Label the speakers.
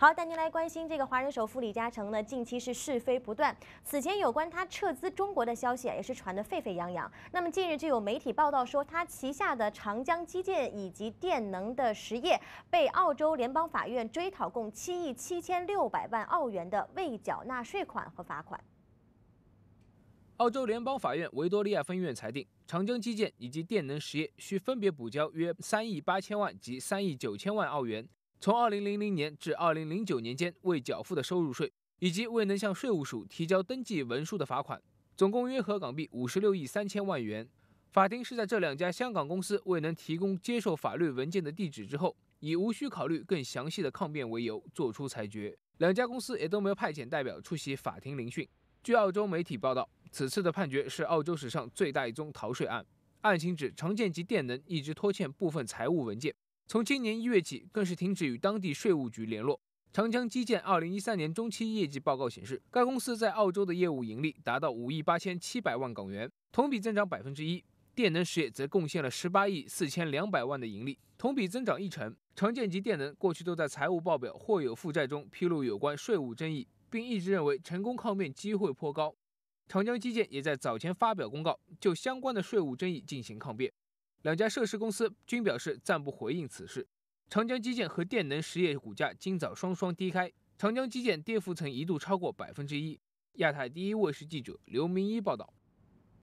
Speaker 1: 好，带您来关心这个华人首富李嘉诚呢，近期是是非不断。此前有关他撤资中国的消息也是传得沸沸扬扬。那么近日就有媒体报道说，他旗下的长江基建以及电能的实业被澳洲联邦法院追讨共七亿七千六百万澳元的未缴纳税款和罚款。
Speaker 2: 澳洲联邦法院维多利亚分院裁定，长江基建以及电能实业需分别补交约三亿八千万及三亿九千万澳元。从2000年至2009年间未缴付的收入税，以及未能向税务署提交登记文书的罚款，总共约合港币56亿3000万元。法庭是在这两家香港公司未能提供接受法律文件的地址之后，以无需考虑更详细的抗辩为由作出裁决。两家公司也都没有派遣代表出席法庭聆讯。据澳洲媒体报道，此次的判决是澳洲史上最大一宗逃税案，案情指常见及电能一直拖欠部分财务文件。从今年一月起，更是停止与当地税务局联络。长江基建二零一三年中期业绩报告显示，该公司在澳洲的业务盈利达到五亿八千七百万港元，同比增长百分之一。电能实业则贡献了十八亿四千两百万的盈利，同比增长一成。长见及电能过去都在财务报表或有负债中披露有关税务争议，并一直认为成功抗辩机会颇高。长江基建也在早前发表公告，就相关的税务争议进行抗辩。两家涉事公司均表示暂不回应此事。长江基建和电能实业股价今早双双低开，长江基建跌幅曾一度超过百分之一。亚太第一卫视记者刘明一报道。